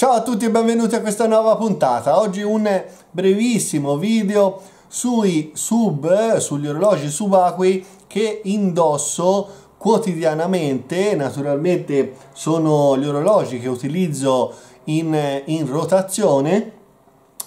Ciao a tutti e benvenuti a questa nuova puntata. Oggi un brevissimo video sui sub, eh, sugli orologi subacquei che indosso quotidianamente. Naturalmente sono gli orologi che utilizzo in, in rotazione.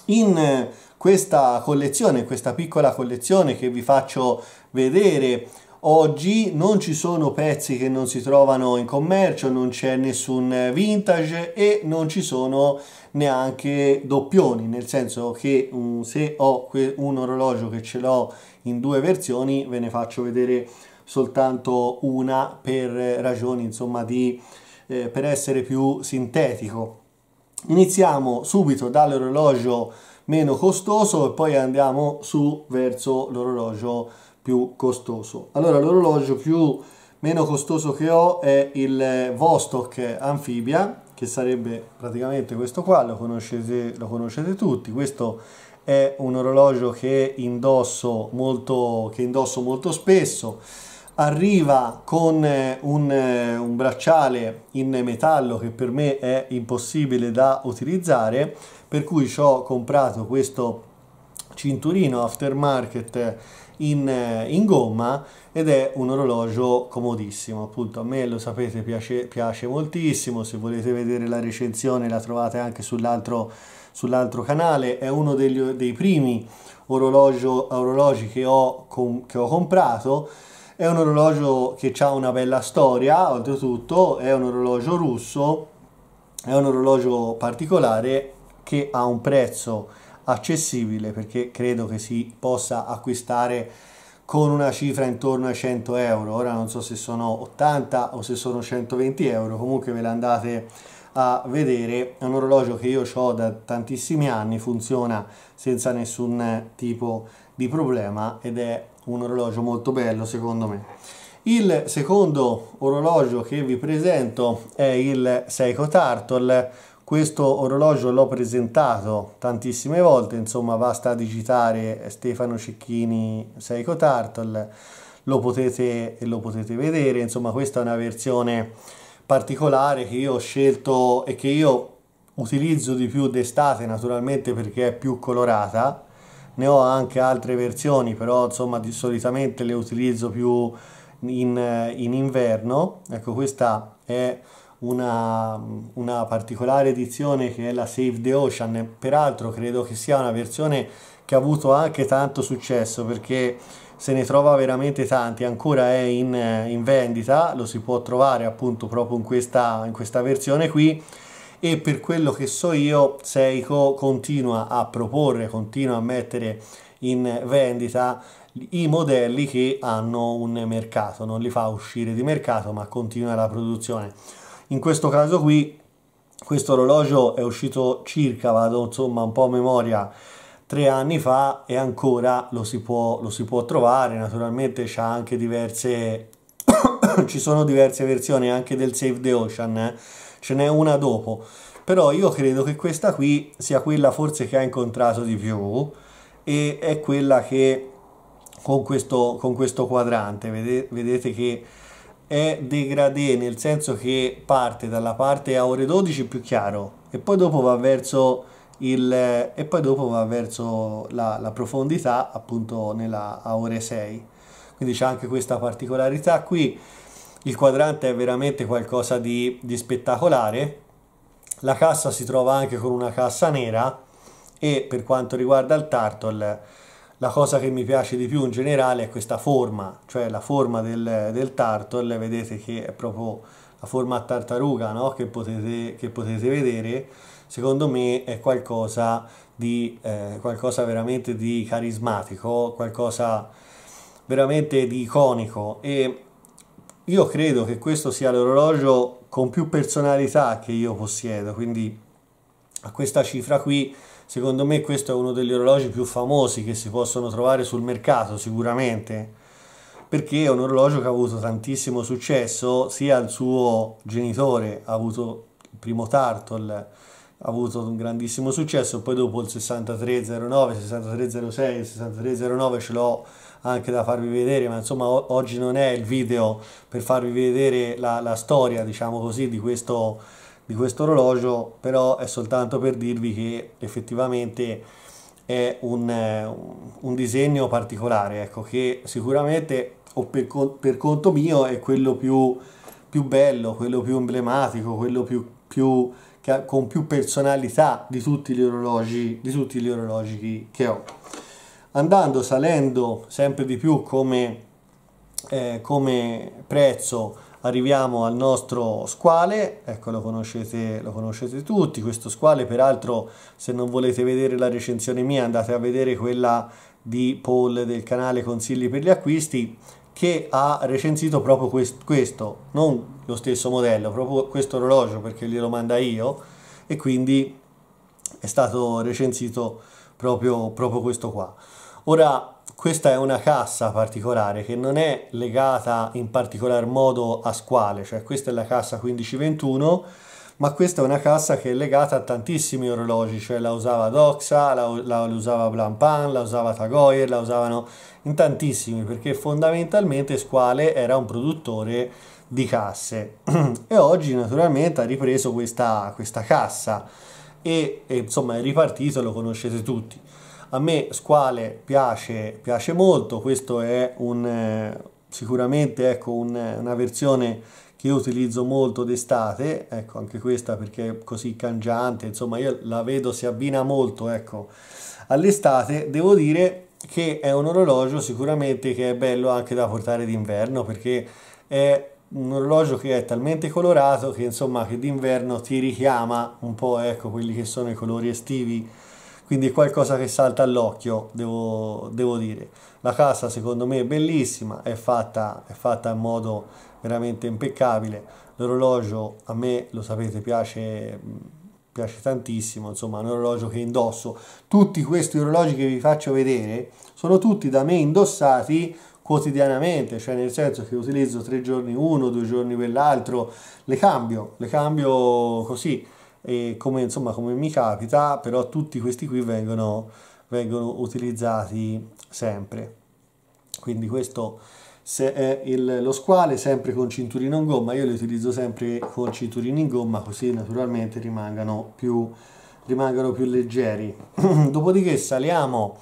In questa collezione, questa piccola collezione che vi faccio vedere Oggi non ci sono pezzi che non si trovano in commercio, non c'è nessun vintage e non ci sono neanche doppioni, nel senso che um, se ho un orologio che ce l'ho in due versioni ve ne faccio vedere soltanto una per ragioni insomma di eh, per essere più sintetico. Iniziamo subito dall'orologio meno costoso e poi andiamo su verso l'orologio più costoso. Allora l'orologio più meno costoso che ho è il Vostok Amphibia, che sarebbe praticamente questo qua, lo conoscete, lo conoscete tutti. Questo è un orologio che indosso molto, che indosso molto spesso. Arriva con eh, un, eh, un bracciale in metallo che per me è impossibile da utilizzare, per cui ci ho comprato questo cinturino aftermarket in, in, gomma ed è un orologio comodissimo appunto a me lo sapete piace, piace moltissimo se volete vedere la recensione la trovate anche sull'altro sull'altro canale è uno degli, dei primi orologio, orologi che ho, com, che ho comprato è un orologio che ha una bella storia oltretutto è un orologio russo è un orologio particolare che ha un prezzo accessibile perché credo che si possa acquistare con una cifra intorno ai 100 euro ora non so se sono 80 o se sono 120 euro comunque ve le andate a vedere è un orologio che io ho da tantissimi anni funziona senza nessun tipo di problema ed è un orologio molto bello secondo me il secondo orologio che vi presento è il Seiko Tartle questo orologio l'ho presentato tantissime volte, insomma basta digitare Stefano Cecchini Seiko Turtle, lo potete, lo potete vedere, insomma questa è una versione particolare che io ho scelto e che io utilizzo di più d'estate naturalmente perché è più colorata, ne ho anche altre versioni però insomma di, solitamente le utilizzo più in, in inverno, ecco questa è una, una, particolare edizione che è la Save the Ocean, peraltro credo che sia una versione che ha avuto anche tanto successo perché se ne trova veramente tanti, ancora è in, in vendita, lo si può trovare appunto proprio in questa, in questa versione qui e per quello che so io Seiko continua a proporre, continua a mettere in vendita i modelli che hanno un mercato, non li fa uscire di mercato ma continua la produzione in questo caso qui questo orologio è uscito circa, vado insomma un po' a memoria, tre anni fa e ancora lo si può, lo si può trovare, naturalmente c'ha anche diverse, ci sono diverse versioni anche del Save the Ocean, eh? ce n'è una dopo, però io credo che questa qui sia quella forse che ha incontrato di più e è quella che con questo, con questo quadrante, vedete, vedete che è degradé, nel senso che parte dalla parte a ore 12 più chiaro e poi dopo va verso il, e poi dopo va verso la, la profondità appunto nella, a ore 6 quindi c'è anche questa particolarità qui il quadrante è veramente qualcosa di, di spettacolare la cassa si trova anche con una cassa nera e per quanto riguarda il turtle la cosa che mi piace di più in generale è questa forma, cioè la forma del, del turtle, vedete che è proprio la forma a tartaruga no? che, potete, che potete vedere, secondo me è qualcosa di eh, qualcosa veramente di carismatico, qualcosa veramente di iconico e io credo che questo sia l'orologio con più personalità che io possiedo, quindi a questa cifra qui. Secondo me questo è uno degli orologi più famosi che si possono trovare sul mercato sicuramente perché è un orologio che ha avuto tantissimo successo, sia il suo genitore ha avuto il primo Tartle ha avuto un grandissimo successo, poi dopo il 6309, 6306, 6309 ce l'ho anche da farvi vedere, ma insomma oggi non è il video per farvi vedere la, la storia, diciamo così, di questo di questo orologio, però è soltanto per dirvi che effettivamente è un, eh, un disegno particolare, ecco, che sicuramente o per, per conto mio è quello più, più, bello, quello più emblematico, quello più, più ha, con più personalità di tutti gli orologi, di tutti gli orologi che ho. Andando, salendo sempre di più come, eh, come prezzo, arriviamo al nostro squale, ecco lo conoscete, lo conoscete tutti, questo squale peraltro se non volete vedere la recensione mia andate a vedere quella di Paul del canale Consigli per gli acquisti che ha recensito proprio quest questo, non lo stesso modello, proprio questo orologio perché glielo manda io e quindi è stato recensito proprio, proprio questo qua. Ora questa è una cassa particolare che non è legata in particolar modo a squale, cioè questa è la cassa 1521, ma questa è una cassa che è legata a tantissimi orologi, cioè la usava Doxa, la, la, la usava Blancpain, la usava Tagoyer, la usavano in tantissimi, perché fondamentalmente Squale era un produttore di casse e oggi naturalmente ha ripreso questa, questa cassa e, e insomma il ripartito lo conoscete tutti a me Squale piace, piace molto, questo è un, eh, sicuramente ecco, un, una versione che io utilizzo molto d'estate, ecco anche questa perché è così cangiante, insomma io la vedo si abbina molto ecco, all'estate, devo dire che è un orologio sicuramente che è bello anche da portare d'inverno perché è un orologio che è talmente colorato che insomma che d'inverno ti richiama un po' ecco quelli che sono i colori estivi quindi è qualcosa che salta all'occhio, devo, devo, dire. La casa secondo me è bellissima, è fatta, è fatta in modo veramente impeccabile, l'orologio a me, lo sapete, piace, piace tantissimo, insomma è un orologio che indosso. Tutti questi orologi che vi faccio vedere sono tutti da me indossati quotidianamente, cioè nel senso che utilizzo tre giorni uno, due giorni quell'altro, le cambio, le cambio così e come, insomma, come mi capita, però tutti questi qui vengono, vengono utilizzati sempre. Quindi questo è il, lo squale, sempre con cinturino in gomma, io li utilizzo sempre con cinturino in gomma, così naturalmente rimangano più, rimangano più leggeri. Dopodiché saliamo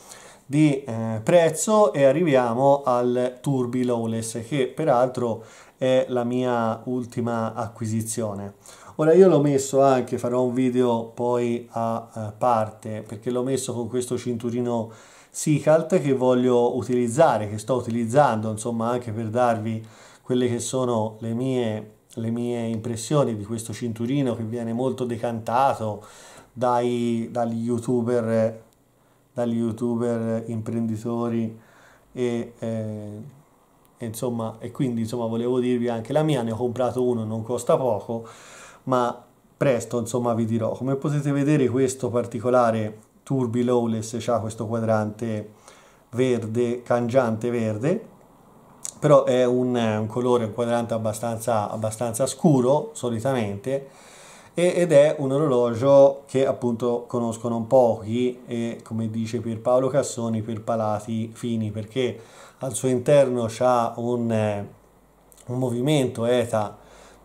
di eh, prezzo e arriviamo al Turbi Lawless, che peraltro è la mia ultima acquisizione. Ora io l'ho messo anche, farò un video poi a eh, parte, perché l'ho messo con questo cinturino Seacalt che voglio utilizzare, che sto utilizzando, insomma anche per darvi quelle che sono le mie, le mie impressioni di questo cinturino che viene molto decantato dai, dagli youtuber, dagli youtuber imprenditori e... Eh, insomma, e quindi insomma, volevo dirvi anche la mia, ne ho comprato uno, non costa poco, ma presto insomma vi dirò. Come potete vedere questo particolare Turbi Lowless c'ha questo quadrante verde, cangiante verde, però è un, un colore, un quadrante abbastanza, abbastanza scuro solitamente, ed è un orologio che appunto conoscono pochi e come dice Pierpaolo Cassoni per palati fini perché al suo interno c'ha un, eh, un movimento ETA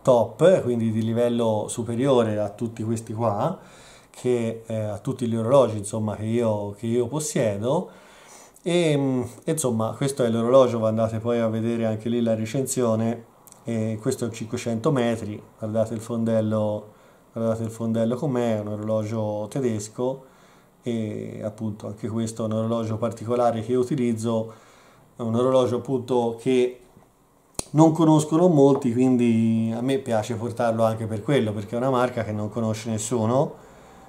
top quindi di livello superiore a tutti questi qua che eh, a tutti gli orologi insomma che io, che io possiedo e, ehm, insomma questo è l'orologio andate poi a vedere anche lì la recensione e questo è 500 metri guardate il fondello guardate il fondello com'è, è un orologio tedesco e appunto anche questo è un orologio particolare che utilizzo, è un orologio appunto che non conoscono molti, quindi a me piace portarlo anche per quello, perché è una marca che non conosce nessuno,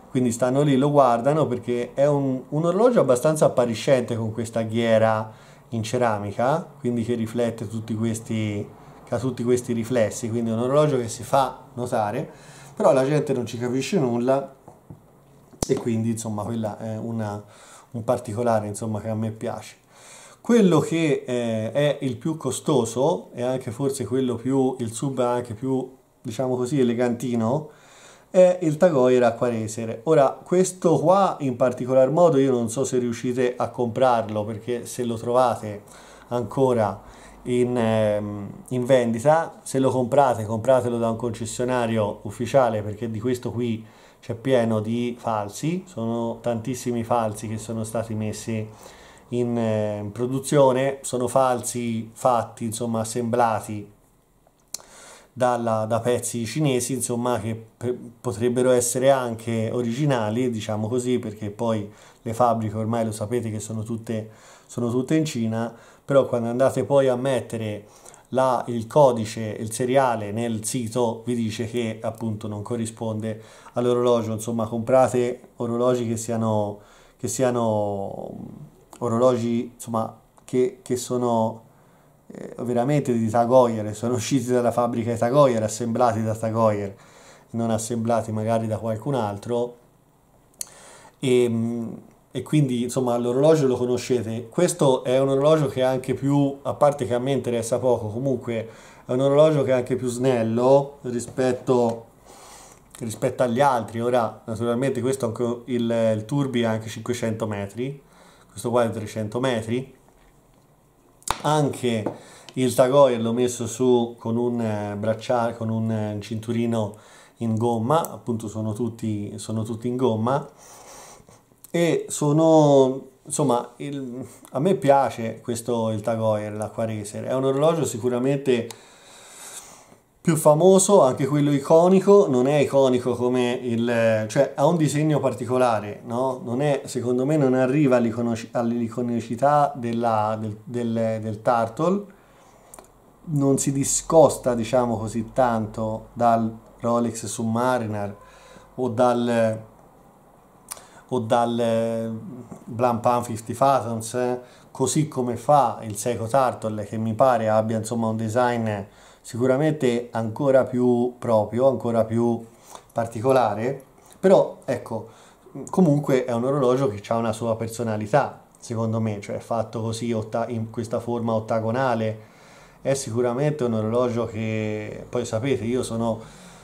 quindi stanno lì, lo guardano perché è un, un orologio abbastanza appariscente con questa ghiera in ceramica, quindi che riflette tutti questi, che ha tutti questi riflessi, quindi è un orologio che si fa notare però la gente non ci capisce nulla e quindi insomma quella è una, un particolare insomma, che a me piace. Quello che eh, è il più costoso e anche forse quello più, il sub anche più diciamo così elegantino è il Tagoyer Quaresere. Ora questo qua in particolar modo io non so se riuscite a comprarlo perché se lo trovate ancora in, ehm, in, vendita. Se lo comprate, compratelo da un concessionario ufficiale perché di questo qui c'è pieno di falsi. Sono tantissimi falsi che sono stati messi in, in ehm, produzione. Sono falsi fatti, insomma, assemblati dalla, da pezzi cinesi, insomma, che potrebbero essere anche originali, diciamo così, perché poi le fabbriche ormai lo sapete che sono tutte, sono tutte in Cina però quando andate poi a mettere la, il codice, il seriale nel sito vi dice che appunto non corrisponde all'orologio, insomma comprate orologi che siano, che siano mm, orologi insomma che, che sono eh, veramente di Tagoyer, sono usciti dalla fabbrica di Tagoyer, assemblati da Tagoyer, non assemblati magari da qualcun altro e mm, e quindi insomma l'orologio lo conoscete. Questo è un orologio che è anche più, a parte che a me interessa poco, comunque è un orologio che è anche più snello rispetto, rispetto agli altri. Ora naturalmente questo anche il, il Turbi è anche 500 metri, questo qua è 300 metri. Anche il Tagoy l'ho messo su con un eh, bracciale, con un eh, cinturino in gomma, appunto sono tutti, sono tutti in gomma e sono insomma il, a me piace questo il Tagoyer Heuer, è un orologio sicuramente più famoso, anche quello iconico, non è iconico come il... cioè ha un disegno particolare, no? Non è, secondo me non arriva all'iconicità della, del, del, del, Turtle, non si discosta diciamo così tanto dal Rolex Submariner o dal o dal eh, Blampan 50 Fathoms, eh, così come fa il Seiko Turtle che mi pare abbia insomma un design sicuramente ancora più proprio, ancora più particolare, però ecco, comunque è un orologio che ha una sua personalità, secondo me, cioè fatto così in questa forma ottagonale, è sicuramente un orologio che poi sapete, io sono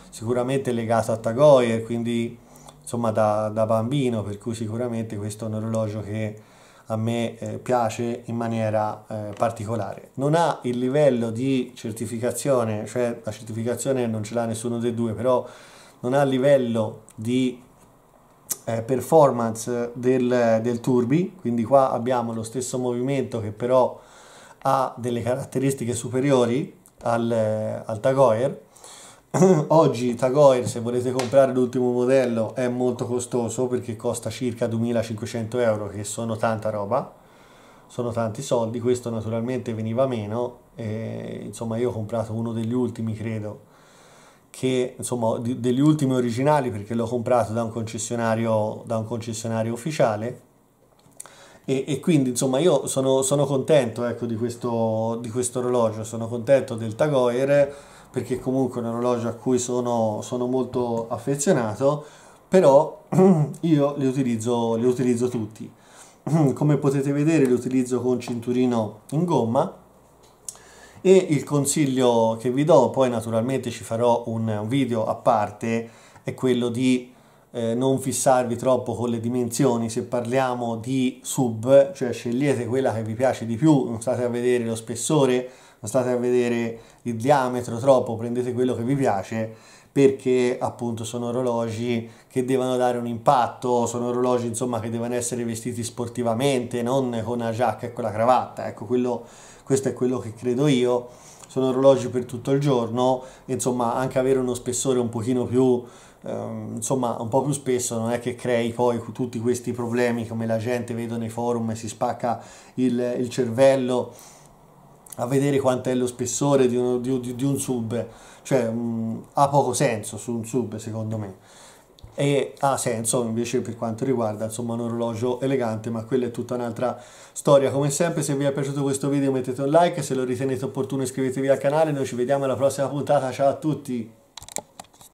sicuramente legato a Tagoyer, quindi insomma da, da bambino, per cui sicuramente questo è un orologio che a me eh, piace in maniera eh, particolare. Non ha il livello di certificazione, cioè la certificazione non ce l'ha nessuno dei due, però non ha il livello di eh, performance del, del Turbi, quindi qua abbiamo lo stesso movimento che però ha delle caratteristiche superiori al, eh, al Tagoyer oggi Tagoir se volete comprare l'ultimo modello è molto costoso perché costa circa 2500 euro che sono tanta roba sono tanti soldi questo naturalmente veniva meno e, insomma io ho comprato uno degli ultimi credo che insomma di, degli ultimi originali perché l'ho comprato da un concessionario da un concessionario ufficiale e, e quindi insomma io sono, sono contento ecco, di, questo, di questo orologio sono contento del Tagoir perché comunque è un orologio a cui sono, sono molto affezionato, però io li utilizzo, li utilizzo tutti. Come potete vedere li utilizzo con cinturino in gomma e il consiglio che vi do, poi naturalmente ci farò un video a parte, è quello di eh, non fissarvi troppo con le dimensioni, se parliamo di sub, cioè scegliete quella che vi piace di più, non state a vedere lo spessore, non state a vedere il diametro troppo, prendete quello che vi piace perché appunto sono orologi che devono dare un impatto, sono orologi insomma che devono essere vestiti sportivamente, non con la giacca e con la cravatta, ecco quello, questo è quello che credo io, sono orologi per tutto il giorno, insomma anche avere uno spessore un pochino più Um, insomma un po' più spesso non è che crei poi tutti questi problemi come la gente vedo nei forum e si spacca il, il cervello a vedere quanto è lo spessore di, uno, di, di, di un sub, cioè mh, ha poco senso su un sub secondo me e ha senso invece per quanto riguarda insomma un orologio elegante ma quella è tutta un'altra storia come sempre se vi è piaciuto questo video mettete un like se lo ritenete opportuno iscrivetevi al canale noi ci vediamo alla prossima puntata ciao a tutti